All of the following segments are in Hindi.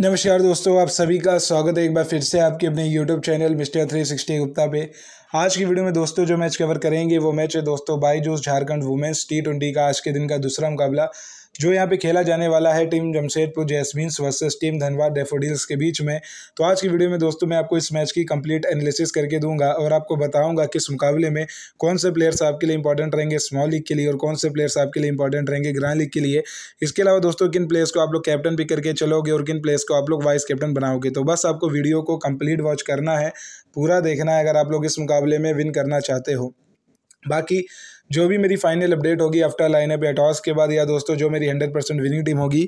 नमस्कार दोस्तों आप सभी का स्वागत है एक बार फिर से आपके अपने YouTube चैनल मिस्टर थ्री सिक्सटी गुप्ता पे आज की वीडियो में दोस्तों जो मैच कवर करेंगे वो मैच है दोस्तों Byju's Jharkhand women's T twenty का आज के दिन का दूसरा मुकाबला जो यहाँ पे खेला जाने वाला है team Jamshedpur Jasmines versus team Dhanbad Daffodils के बीच में तो आज की वीडियो में दोस्तों मैं आपको इस मैच की कंप्लीट एनालिसिस करके दूंगा और आपको बताऊंगा कि इस मुकाबले में कौन से प्लेयर्स आपके लिए इंपॉर्टेंट रहेंगे स्मॉल लीग के लिए और कौन से प्लेयर्स आपके लिए इंपॉर्टेंट रहेंगे ग्रांड लीग के लिए इसके अलावा दोस्तों किन प्लेयर्स को आप लोग कैप्टन भी करके चलोगे और किन प्लेयर्स को आप लोग वाइस कैप्टन बनाओगे तो बस आपको वीडियो को कम्प्लीट वॉच करना है पूरा देखना है अगर आप लोग इस मुकाबले में विन करना चाहते हो बाकी जो भी मेरी फाइनल अपडेट होगी आफ्टर अप या टॉस के बाद या दोस्तों जो मेरी हंड्रेड परसेंट विनिंग टीम होगी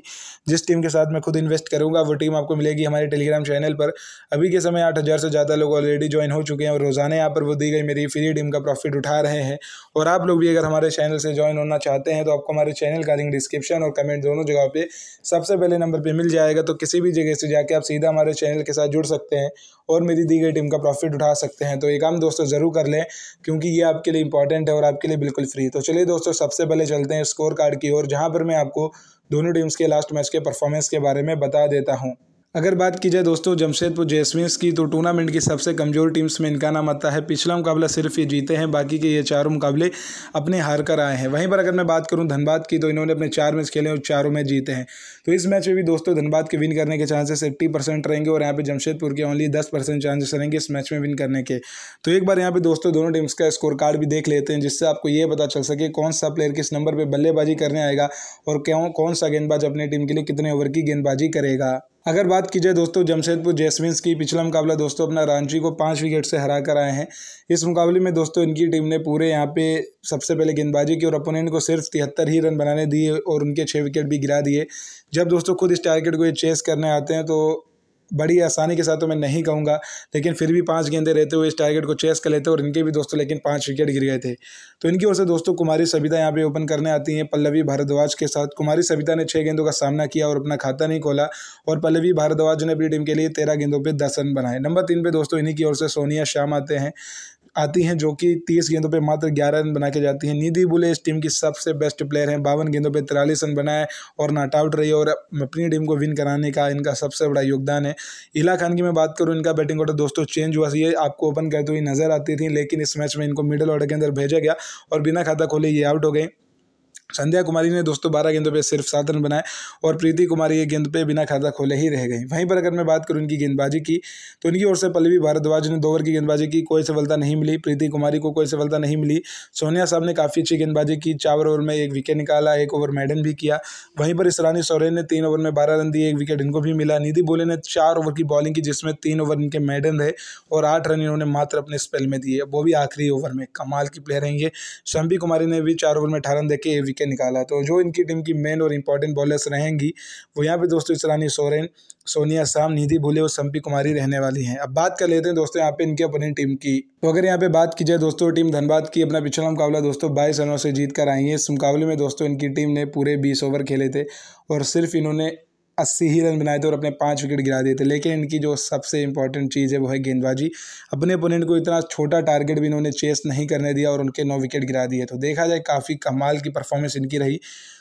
जिस टीम के साथ मैं खुद इन्वेस्ट करूँगा वो टीम आपको मिलेगी हमारे टेलीग्राम चैनल पर अभी के समय आठ हज़ार से ज़्यादा लोग ऑलरेडी ज्वाइन हो चुके हैं और रोज़ाना यहाँ पर वो दी गई मेरी फ्री टीम का प्रॉफिट उठा रहे हैं और आप लोग भी अगर हमारे चैनल से ज्वाइन होना चाहते हैं तो आपको हमारे चैनल का लिंक डिस्क्रिप्शन और कमेंट दोनों जगह पर सबसे पहले नंबर पर मिल जाएगा तो किसी भी जगह से जाके आप सीधा हमारे चैनल के साथ जुड़ सकते हैं और मेरी दी गई टीम का प्रॉफिट उठा सकते हैं तो ये काम दोस्तों ज़रूर कर लें क्योंकि ये आपके लिए इंपॉर्टेंट है और आपके लिए बिल्कुल बिल्कुल फ्री तो चलिए दोस्तों सबसे पहले चलते हैं स्कोर कार्ड की ओर जहाँ पर मैं आपको दोनों टीम्स के लास्ट मैच के परफॉर्मेंस के बारे में बता देता हूँ अगर बात की जाए दोस्तों जमशेदपुर जैसविंस की तो टूर्नामेंट की सबसे कमज़ोर टीम्स में इनका नाम आता है पिछला मुकाबला सिर्फ ये जीते हैं बाकी के ये चारों मुकाबले अपने हार कर आए हैं वहीं पर अगर मैं बात करूं धनबाद की तो इन्होंने अपने चार मैच खेले और चारों मैच जीते हैं तो इस मैच में भी दोस्तों धनबाद के विन करने के चांसेस एट्टी परसेंट रहेंगे और यहाँ पर जमशेदपुर के ओनली दस परसेंट चांसेस रहेंगे इस मैच में विन करने के तो एक बार यहाँ पर दोस्तों दोनों टीम्स का स्कोर कार्ड भी देख लेते हैं जिससे आपको ये पता चल सके कौन सा प्लेयर किस नंबर पर बल्लेबाजी करने आएगा और क्यों कौन सा गेंदबाज अपनी टीम के लिए कितने ओवर की गेंदबाजी करेगा अगर बात की जाए दोस्तों जमशेदपुर जैसविंस की पिछला मुकाबला दोस्तों अपना रांची को पाँच विकेट से हरा कर आए हैं इस मुकाबले में दोस्तों इनकी टीम ने पूरे यहाँ पे सबसे पहले गेंदबाजी की और अपोनेंट को सिर्फ तिहत्तर ही रन बनाने दिए और उनके छः विकेट भी गिरा दिए जब दोस्तों खुद इस टारगेट को ये चेस करने आते हैं तो बड़ी आसानी के साथ तो मैं नहीं कहूँगा लेकिन फिर भी पांच गेंदे रहते हुए इस टारगेट को चेस कर लेते और इनके भी दोस्तों लेकिन पांच विकेट गिर गए थे तो इनकी ओर से दोस्तों कुमारी सविता यहाँ पे ओपन करने आती हैं पल्लवी भारद्वाज के साथ कुमारी सविता ने छः गेंदों का सामना किया और अपना खाता नहीं खोला और पल्लवी भारद्वाज ने अपनी टीम के लिए तेरह गेंदों पर दस रन बनाए नंबर तीन पे दोस्तों इन्हीं की ओर से सोनिया श्याम आते हैं आती हैं जो कि तीस गेंदों पर मात्र ग्यारह रन बना के जाती हैं निधि बुले इस टीम की सबसे बेस्ट प्लेयर हैं बावन गेंदों पर तिरालीस रन बनाए और नॉट आउट रही और अपनी टीम को विन कराने का इनका सबसे बड़ा योगदान है इला खान की मैं बात करूँ इनका बैटिंग ऑर्डर दोस्तों चेंज हुआ ये आपको ओपन करते हुए नजर आती थी लेकिन इस मैच में इनको मिडिल ऑर्डर के अंदर भेजा गया और बिना खाता खोले ये आउट हो गए संध्या कुमारी ने दोस्तों बारह गेंदों पे सिर्फ सात रन बनाए और प्रीति कुमारी ये गेंद पे बिना खाता खोले ही रह गई वहीं पर अगर मैं बात करूं उनकी गेंदबाजी की तो इनकी ओर से पल्लवी भारद्वाज ने दो ओवर की गेंदबाजी की कोई सफलता नहीं मिली प्रीति कुमारी को कोई सफलता नहीं मिली सोनिया साहब ने काफ़ी अच्छी गेंदबाजी की चार ओवर में एक विकेट निकाला एक ओवर मैडन भी किया वहीं पर इसरानी सोरेन ने तीन ओवर में बारह रन दिए एक विकेट इनको भी मिला निधि बोले ने चार ओवर की बॉलिंग की जिसमें तीन ओवर इनके मैडन रहे और आठ रन इन्होंने मात्र अपने स्पेल में दिए वो भी आखिरी ओवर में कमाल की प्लेयर रहेंगे शंभी कुमारी ने भी चार ओवर में अठारह रन देखे विकेट निकाला तो जो इनकी टीम की मेन और इंपॉर्टेंट बॉलर्स रहेंगी वो यहाँ पे दोस्तों इसरानी सोरेन सोनिया साम निधि भूले और संपी कुमारी रहने वाली हैं अब बात कर लेते हैं दोस्तों यहाँ पे इनकी अपनी टीम की तो अगर यहाँ पे बात की जाए दोस्तों टीम धनबाद की अपना पिछला मुकाबला दोस्तों बाईस रनों से जीत कर आई है इस मुकाबले में दोस्तों इनकी टीम ने पूरे बीस ओवर खेले थे और सिर्फ इन्होंने अस्सी ही रन बनाए थे और अपने पाँच विकेट गिरा दिए थे लेकिन इनकी जो सबसे इंपॉर्टेंट चीज़ है वो है गेंदबाजी अपने अपोनेंट को इतना छोटा टारगेट भी इन्होंने चेस नहीं करने दिया और उनके नौ विकेट गिरा दिए तो देखा जाए काफ़ी कमाल की परफॉर्मेंस इनकी रही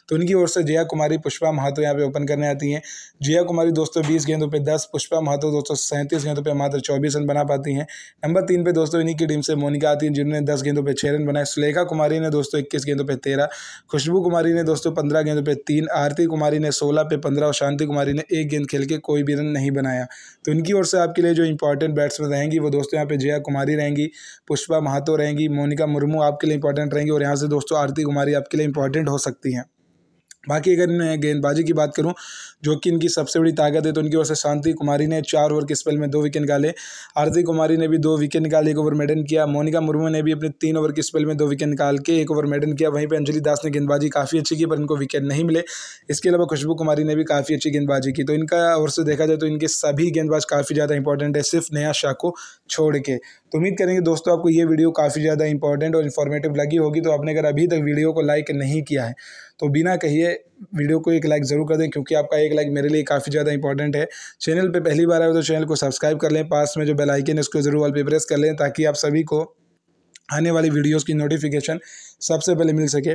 तो उनकी ओर से जया कुमारी पुष्पा महातो यहाँ पे ओपन करने आती हैं जया कुमारी दोस्तों बीस गेंदों पर दस पुष्पा महातो दोस्तों सैंतीस गेंदों पर मात्र चौबीस रन बना पाती हैं नंबर तीन पे दोस्तों इन्हीं की टीम से मोनिका आती हैं जिन्होंने दस गेंदों पर छः रन बनाए सुलेखा कुमारी ने दोस्तों इक्कीस गेंदों पर तेरह खुशबू कुमारी ने दोस्तों पंद्रह गेंदों पर तीन आरती कुमारी ने सोलह पे पंद्रह और शांति कुमारी ने एक गेंद खेल के कोई भी रन नहीं बनाया तो इनकी ओर से आपके लिए जो इंपॉर्टेंट बैट्समैन रहेंगी वो दोस्तों यहाँ पे जया कुमारी रहेंगी पुष्पा महातो रहेंगी मोनिका मुर्मू आपके लिए इंपॉर्टेंट रहेंगी और यहाँ से दोस्तों आरती कुमारी आपके लिए इंपॉर्टेंट हो सकती हैं बाकी अगर मैं गेंदबाजी की बात करूं जो कि इनकी सबसे बड़ी ताकत है तो उनकी ओर से शांति कुमारी ने चार ओवर के स्पेल में दो विकेट निकाले आरती कुमारी ने भी दो विकेट निकाले एक ओवर मेडन किया मोनिका मुर्मू ने भी अपने तीन ओवर के स्पेल में दो विकेट निकाल के एक ओवर मेडन किया वहीं पर अंजलि दास ने गेंदबाजी काफ़ी अच्छी की पर इनको विकेट नहीं मिले इसके अलावा खुशबू कुमारी ने भी काफ़ी अच्छी गेंदबाजी की तो इनका ओर से देखा जाए तो इनके सभी गेंदबाज काफ़ी ज़्यादा इंपॉर्टेंट है सिर्फ नया शाह को छोड़ के तो उम्मीद करेंगे दोस्तों आपको ये वीडियो काफ़ी ज़्यादा इंपॉर्टेंट और इन्फॉर्मेटिव लगी होगी तो आपने अगर अभी तक वीडियो को लाइक नहीं किया है तो बिना कहिए वीडियो को एक लाइक ज़रूर कर दें क्योंकि आपका एक लाइक मेरे लिए काफ़ी ज़्यादा इंपॉर्टेंट है चैनल पे पहली बार आए तो चैनल को सब्सक्राइब कर लें पास में जो बेल आइकन है उसको ज़रूर वाल पे प्रेस कर लें ताकि आप सभी को आने वाली वीडियोज़ की नोटिफिकेशन सबसे पहले मिल सके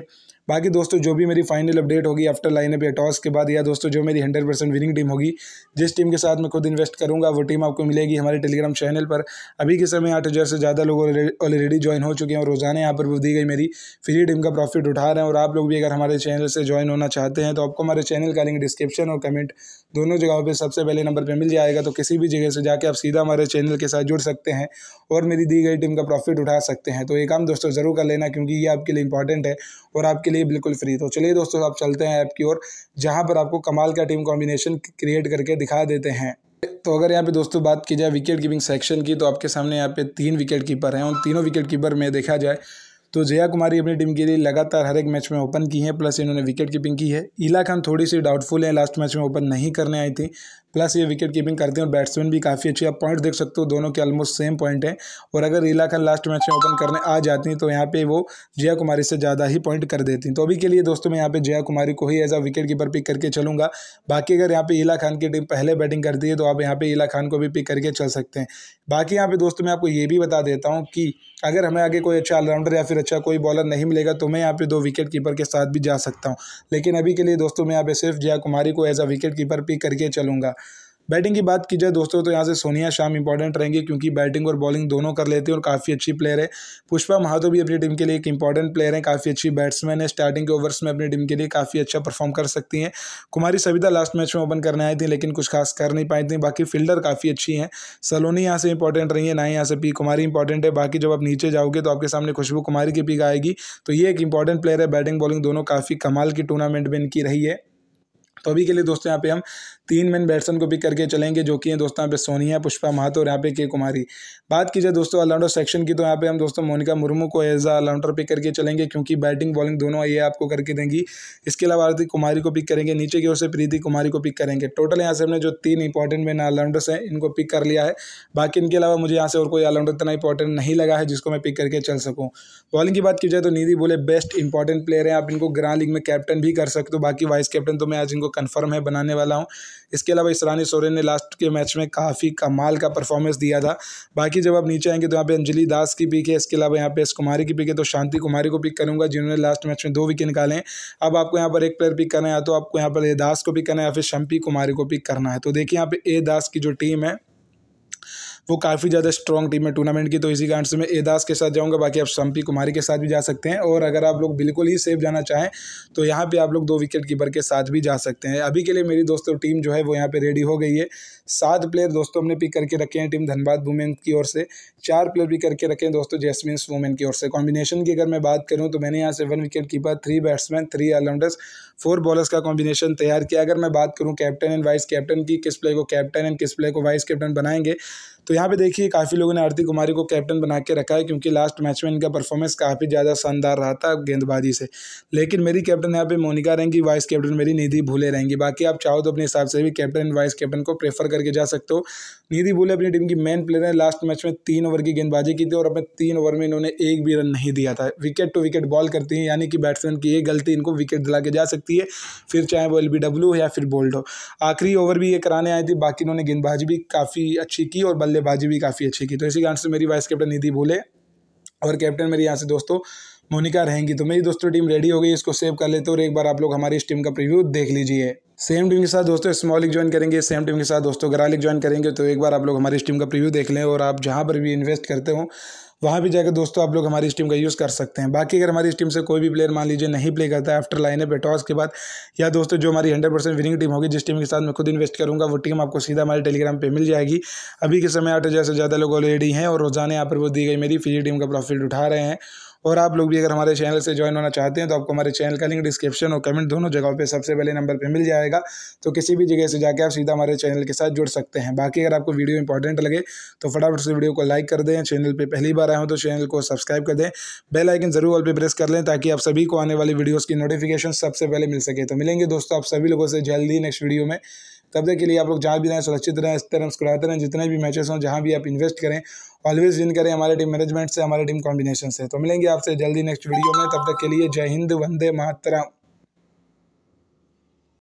बाकी दोस्तों जो भी मेरी फाइनल अपडेट होगी आफ्टर लाइनअप या टॉस के बाद या दोस्तों जो मेरी हंड्रेड परसेंट विनिंग टीम होगी जिस टीम के साथ मैं खुद इन्वेस्ट करूंगा वो टीम आपको मिलेगी हमारे टेलीग्राम चैनल पर अभी के समय आठ हज़ार से ज़्यादा लोग ऑलरेडी ज्वाइन हो चुके हैं और रोज़ाना यहाँ पर वो दी गई मेरी फ्री टीम का प्रॉफिट उठा रहे हैं और आप लोग भी अगर हमारे चैनल से ज्वाइन होना चाहते हैं तो आपको हमारे चैनल का लिंक डिस्क्रिप्शन और कमेंट दोनों जगहों पर सबसे पहले नंबर पर मिल जाएगा तो किसी भी जगह से जाकर आप सीधा हमारे चैनल के साथ जुड़ सकते हैं और मेरी दी गई टीम का प्रॉफिट उठा सकते हैं तो ये काम दोस्तों ज़रूर कर लेना क्योंकि ये आपके लिए लिए इंपॉर्टेंट है और आपके लिए बिल्कुल फ्री तो चलिए दोस्तों आप चलते हैं ऐप की ओर जहाँ पर आपको कमाल का टीम कॉम्बिनेशन क्रिएट करके दिखा देते हैं तो अगर यहाँ पे दोस्तों बात की जाए विकेट कीपिंग सेक्शन की तो आपके सामने यहाँ पे तीन विकेट कीपर हैं उन तीनों विकेट कीपर में देखा जाए तो जया कुमारी अपनी टीम के लिए लगातार हर एक मैच में ओपन की है प्लस इन्होंने विकेट कीपिंग की है इला खान थोड़ी सी डाउटफुल है लास्ट मैच में ओपन नहीं करने आई थी प्लस ये विकेट कीपिंग करते हैं और बैट्समैन भी काफ़ी अच्छी आप पॉइंट देख सकते हो दोनों के ऑलमोस्ट सेम पॉइंट है और अगर रीला खान लास्ट मैच में ओपन करने आ जाती हैं तो यहाँ पे वो जया कुमारी से ज़्यादा ही पॉइंट कर देती हैं तो अभी के लिए दोस्तों मैं यहाँ पे जया कुमारी को ही as a wicketkeeper pick करके चलूँगा बाकी अगर यहाँ पे ईला खान की टीम पहले बैटिंग करती है तो आप यहाँ पर ईला खान को भी पिक करके चल सकते हैं बाकी यहाँ पर दोस्तों मैं आपको ये भी बता देता हूँ कि अगर हमें आगे कोई अच्छा ऑलराउंडर या फिर अच्छा कोई बॉलर नहीं मिलेगा तो मैं यहाँ पे दो विकेट कीपर के साथ भी जा सकता हूँ लेकिन अभी के लिए दोस्तों मैं यहाँ पे सिर्फ जया कुमारी को as a wicketkeeper pick करके चलूँगा बैटिंग की बात की जाए दोस्तों तो यहाँ से सोनिया शाम इंपॉर्टेंट रहेंगे क्योंकि बैटिंग और बॉलिंग दोनों कर लेते हैं और काफ़ी अच्छी प्लेयर है पुष्पा महातो भी अपनी टीम के लिए एक इंपॉर्टेंट प्लेयर है काफ़ी अच्छी बैट्समैन है स्टार्टिंग के ओवर्स में अपनी टीम के लिए काफ़ी अच्छा परफॉर्म कर सकती हैं कुमारी सविता लास्ट मैच में ओपन करने आई थी लेकिन कुछ खास कर नहीं पाई थी बाकी फील्डर काफ़ी अच्छी हैं सलोनी यहाँ से इंपॉर्टेंट रही है ना ही यहाँ से पी कुमारी इंपॉर्टेंट है बाकी जब आप नीचे जाओगे तो आपके सामने खुशबू कुमारी की पिक आएगी तो ये एक इंपॉर्टेंट प्लेयर है बैटिंग बॉलिंग दोनों काफ़ी कमाल की टूर्नामेंट में इनकी रही है तो अभी के लिए दोस्तों यहाँ पे हम तीन मेन बैट्समैन को पिक करके चलेंगे जो कि हैं दोस्तों यहाँ पे सोनिया पुष्पा महातो और यहाँ पे के कुमारी बात की जाए दोस्तों ऑलराउंडर सेक्शन की तो यहाँ पे हम दोस्तों मोनिका मुर्मू को एज अ ऑलराउंडर पिक करके चलेंगे क्योंकि बैटिंग बॉलिंग दोनों ये आपको करके देंगी इसके अलावा आरती कुमारी को पिक करेंगे नीचे की ओर से प्रीति कुमारी को पिक करेंगे टोटल यहाँ से हमने जो तीन इंपॉर्टेंट मेन ऑलराउंडर्स हैं इनको पिक कर लिया है बाकी इनके अलावा मुझे यहाँ से और कोई ऑलराउंडर इतना इंपॉर्टेंट नहीं लगा है जिसको मैं पिक करके चल सकूँ बॉलिंग की बात की जाए तो निधि बोले बेस्ट इंपॉर्टेंट प्लेयर हैं आप इनको ग्रांड लीग में कैप्टन भी कर सकते हो बाकी वाइस कैप्टन तो मैं आज इनको कन्फर्म है बनाने वाला हूँ इसके अलावा इसरानी सोरेन ने लास्ट के मैच में काफ़ी कमाल का परफॉर्मेंस दिया था बाकी जब आप नीचे आएंगे तो यहाँ पे अंजलि दास की पिक है इसके अलावा यहाँ पे एस कुमारी की पिक है तो शांति कुमारी को पिक करूँगा जिन्होंने लास्ट मैच में दो विकेट निकाले हैं अब आपको यहाँ पर एक प्लेयर पिक करना है या तो आपको यहाँ पर ए दास को पिक करना है या फिर शम्पी कुमारी को पिक करना है तो देखिए यहाँ पर ए दास की जो टीम है वो काफ़ी ज़्यादा स्ट्रॉन्ग टीम है टूर्नामेंट की तो इसी कारण से मैं एदास के साथ जाऊँगा बाकी आप शम्पी कुमारी के साथ भी जा सकते हैं और अगर आप लोग बिल्कुल ही सेफ जाना चाहें तो यहाँ पर आप लोग दो विकेट कीपर के साथ भी जा सकते हैं अभी के लिए मेरी दोस्तों टीम जो है वो यहाँ पर रेडी हो गई है सात प्लेयर दोस्तों हमने पिक करके रखे हैं टीम धनबाद वुमेन की ओर से चार प्लेयर भी करके रखे हैं दोस्तों जैसमिन वुमेन की ओर से कॉम्बिनेशन की अगर मैं बात करूँ तो मैंने यहाँ से one wicket keeper three batsman three allrounders four bowlers का कॉम्बिनेशन तैयार किया अगर मैं बात करूँ कैप्टन एंड वाइस कैप्टन की किस प्लेयर को कैप्टन एंड किस प्लेयर को वाइस कैप्टन बनाएंगे तो यहाँ पे देखिए काफ़ी लोगों ने आरती कुमारी को कैप्टन बना के रखा है क्योंकि लास्ट मैच में इनका परफॉर्मेंस काफ़ी ज़्यादा शानदार रहा था गेंदबाजी से लेकिन मेरी कैप्टन यहाँ पे मोनिका रहेंगी वाइस कैप्टन मेरी निधि भूले रहेंगी बाकी आप चाहो तो अपने हिसाब से भी कैप्टन एंड वाइस कैप्टन को प्रेफर करके जा सकते हो निधि भूले अपनी टीम की मेन प्लेयर है लास्ट मैच में तीन ओवर की गेंदबाजी की थी और अपने तीन ओवर में इन्होंने एक भी रन नहीं दिया था विकेट टू विकेट बॉल करती हैं यानी कि बैट्समैन की ये गलती इनको विकेट दिला के जा सकती है फिर चाहे वो एल या फिर बोल्ड हो आखिरी ओवर भी ये कराने आई थी बाकी इन्होंने गेंदबाजी भी काफ़ी अच्छी की और बल्ले बल्लेबाजी भी काफ़ी अच्छी की तो इसी कारण से मेरी वाइस कैप्टन निधि भूले और कैप्टन मेरी यहाँ से दोस्तों मोनिका रहेंगी तो मेरी दोस्तों टीम रेडी हो गई इसको सेव कर लेते हो और एक बार आप लोग हमारी इस टीम का प्रीव्यू देख लीजिए सेम टीम के साथ दोस्तों स्मॉल स्मॉलिक ज्वाइन करेंगे सेम टीम के साथ दोस्तों गरालिक ज्वाइन करेंगे तो एक बार आप लोग हमारी इस टीम का प्रीव्यू देख लें और आप जहाँ पर भी इन्वेस्ट करते हो वहाँ भी जाकर दोस्तों आप लोग हमारी इस टीम का यूज़ कर सकते हैं बाकी अगर हमारी इस टीम से कोई भी प्लेयर मान लीजिए नहीं प्ले करता है आफ्टर लाइनअप टॉस के बाद या दोस्तों जो हमारी हंड्रेड परसेंट विनिंग टीम होगी जिस टीम के साथ मैं खुद इन्वेस्ट करूँगा वो टीम आपको सीधा हमारे टेलीग्राम पर मिल जाएगी अभी के समय आठ हज़ार से ज़्यादा लोग ऑलरेडी हैं और रोज़ाना यहाँ पर वो दी गई मेरी फिजी टीम का प्रॉफिट उठा रहे हैं और आप लोग भी अगर हमारे चैनल से ज्वाइन होना चाहते हैं तो आपको हमारे चैनल का लिंक डिस्क्रिप्शन और कमेंट दोनों जगहों पर सबसे पहले नंबर पर मिल जाएगा तो किसी भी जगह से जाकर आप सीधा हमारे चैनल के साथ जुड़ सकते हैं बाकी अगर आपको वीडियो इंपॉर्टेंट लगे तो फटाफट से वीडियो को लाइक कर दें चैनल पर पहली बार आए हो तो चैनल को सब्सक्राइब कर दें बेल आइकन जरूर ऑल पर प्रेस कर लें ताकि आप सभी को आने वाली वीडियोज़ की नोटिफिकेशन सबसे पहले मिल सके तो मिलेंगे दोस्तों आप सभी लोगों से जल्दी नेक्स्ट वीडियो में तब तक के लिए आप लोग जहाँ भी रहें सुरक्षित रहें इस तरह मुस्कुराते रहें जितने भी मैचेस हों जहाँ भी आप इन्वेस्ट करें ऑलवेज विन करें हमारे टीम मैनेजमेंट से हमारे टीम कॉम्बिनेशन से तो मिलेंगे आपसे जल्दी नेक्स्ट वीडियो में तब तक के लिए जय हिंद वंदे मातरम